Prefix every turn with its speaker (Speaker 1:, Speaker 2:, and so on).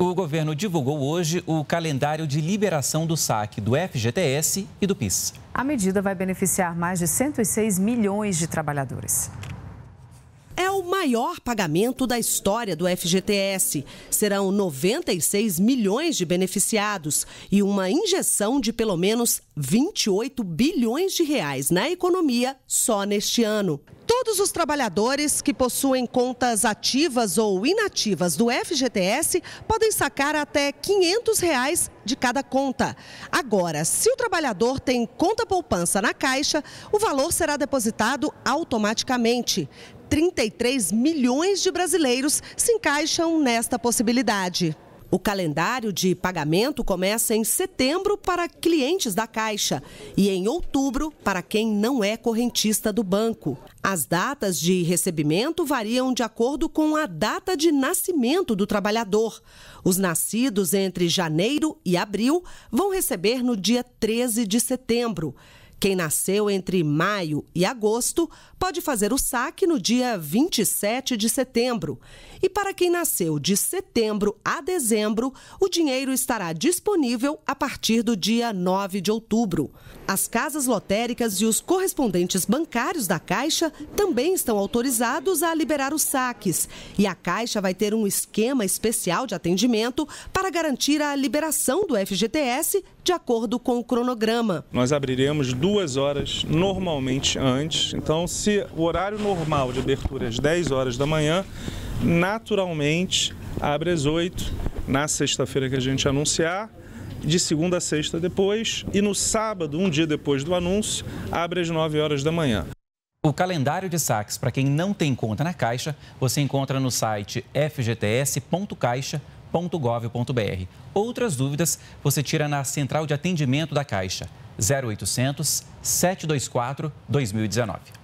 Speaker 1: O governo divulgou hoje o calendário de liberação do saque do FGTS e do PIS.
Speaker 2: A medida vai beneficiar mais de 106 milhões de trabalhadores. É o maior pagamento da história do FGTS. Serão 96 milhões de beneficiados e uma injeção de pelo menos 28 bilhões de reais na economia só neste ano. Todos os trabalhadores que possuem contas ativas ou inativas do FGTS podem sacar até R$ 500 reais de cada conta. Agora, se o trabalhador tem conta poupança na Caixa, o valor será depositado automaticamente. 33 milhões de brasileiros se encaixam nesta possibilidade. O calendário de pagamento começa em setembro para clientes da Caixa e em outubro para quem não é correntista do banco. As datas de recebimento variam de acordo com a data de nascimento do trabalhador. Os nascidos entre janeiro e abril vão receber no dia 13 de setembro. Quem nasceu entre maio e agosto pode fazer o saque no dia 27 de setembro. E para quem nasceu de setembro a dezembro, o dinheiro estará disponível a partir do dia 9 de outubro. As casas lotéricas e os correspondentes bancários da Caixa também estão autorizados a liberar os saques. E a Caixa vai ter um esquema especial de atendimento para garantir a liberação do FGTS de acordo com o cronograma.
Speaker 3: Nós abriremos duas duas horas normalmente antes. Então, se o horário normal de abertura é às 10 horas da manhã, naturalmente abre às 8 na sexta-feira que a gente anunciar de segunda a sexta depois, e no sábado, um dia depois do anúncio, abre às 9 horas da manhã.
Speaker 1: O calendário de saques para quem não tem conta na Caixa, você encontra no site fgts.caixa.com caixa.gov.br. Outras dúvidas você tira na central de atendimento da Caixa 0800 724 2019.